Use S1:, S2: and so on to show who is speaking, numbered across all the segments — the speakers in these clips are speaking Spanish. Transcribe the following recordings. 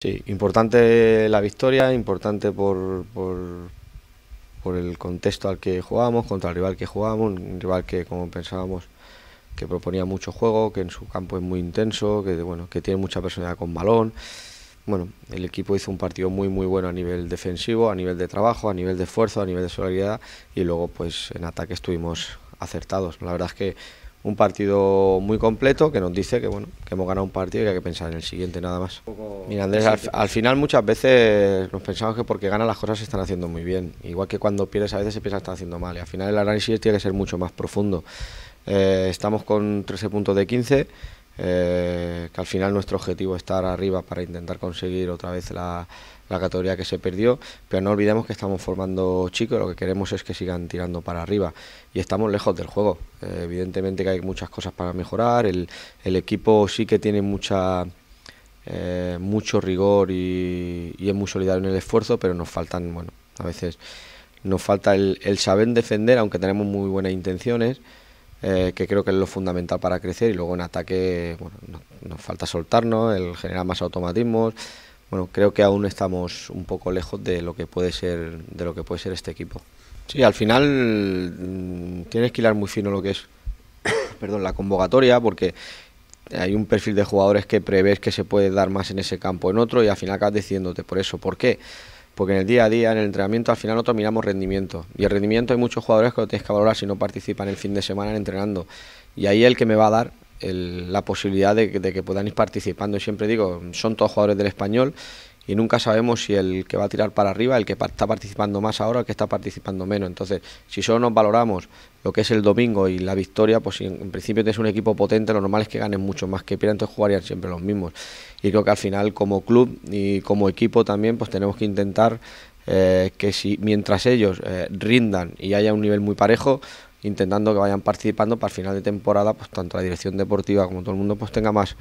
S1: Sí, importante la victoria, importante por, por, el contexto al que jugábamos contra el rival que jugábamos un rival que como pensábamos que proponía mucho juego, que en su campo es muy intenso, que bueno, que tiene mucha personalidad con balón. Bueno, el equipo hizo un partido muy muy bueno a nivel defensivo, a nivel de trabajo, a nivel de esfuerzo, a nivel de solidaridad y luego pues en ataque estuvimos acertados. La verdad es que un partido muy completo que nos dice que bueno que hemos ganado un partido y hay que pensar en el siguiente nada más. Mira Andrés, al, final muchas veces nos pensamos que porque gana las cosas se están haciendo muy bien, igual que cuando pierdes a veces se piensa que están haciendo mal y al final el análisis tiene que ser mucho más profundo. Eh, estamos con 13 puntos de 15 eh, que al final nuestro objetivo es estar arriba para intentar conseguir otra vez la, categoría que se perdió, pero no olvidemos que estamos formando chicos, lo que queremos es que sigan tirando para arriba y estamos lejos del juego. Eh, evidentemente que hay muchas cosas para mejorar, el, equipo sí que tiene mucha... Eh, mucho rigor y, es muy solidario en el esfuerzo, pero nos faltan, bueno, a veces nos falta el, el saber defender, aunque tenemos muy buenas intenciones, eh, que creo que es lo fundamental para crecer. Y luego en ataque nos falta soltarnos, el generar más automatismos. Bueno, creo que aún estamos un poco lejos de lo que puede ser, de lo que puede ser este equipo. Sí, al final mm, tienes que hilar muy fino lo que es perdón, la convocatoria, porque hay un perfil de jugadores que prevés que se puede dar más en ese campo en otro y al final acabas diciéndote por eso. ¿Por qué? porque en el día a día, en el entrenamiento, al final nosotros miramos rendimiento. Y el rendimiento hay muchos jugadores que lo tienes que valorar si no participan el fin de semana entrenando. Y ahí el que me va a dar la posibilidad de, que puedan ir participando. Y siempre digo, son todos jugadores del español y nunca sabemos si el que va a tirar para arriba, el que está participando más ahora, el que está participando menos. Entonces, si solo nos valoramos lo que es el domingo y la victoria, pues si en principio tienes un equipo potente, lo normal es que ganes mucho más que pierdan, entonces jugarían siempre los mismos. Y creo que al final, como club y como equipo también, pues tenemos que intentar eh, que si mientras ellos eh, rindan y haya un nivel muy parejo, intentando que vayan participando para el final de temporada, pues tanto la dirección deportiva como todo el mundo pues tenga más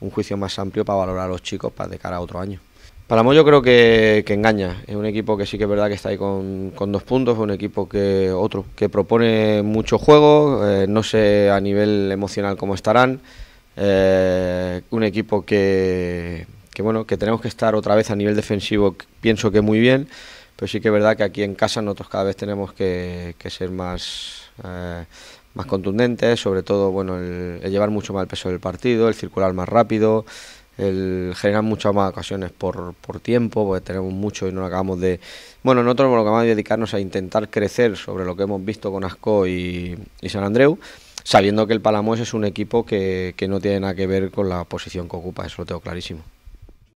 S1: un juicio más amplio para valorar a los chicos para pues, de cara a otro año. Palamo yo creo que, engaña, es un equipo que sí que es verdad que está ahí con, dos puntos, es un equipo que otro que propone mucho juego, eh, no sé a nivel emocional cómo estarán, eh, un equipo que, bueno que tenemos que estar otra vez a nivel defensivo, pienso que muy bien, pero sí que es verdad que aquí en casa nosotros cada vez tenemos que, ser más eh, más contundentes, sobre todo bueno el llevar mucho más el peso del partido, el circular más rápido el generar muchas más ocasiones por, por tiempo, porque tenemos mucho y no acabamos de... Bueno, nosotros lo que vamos a dedicarnos a intentar crecer sobre lo que hemos visto con Asco y, San Andreu, sabiendo que el Palamós es un equipo que, que no tiene nada que ver con la posición que ocupa, eso lo tengo clarísimo.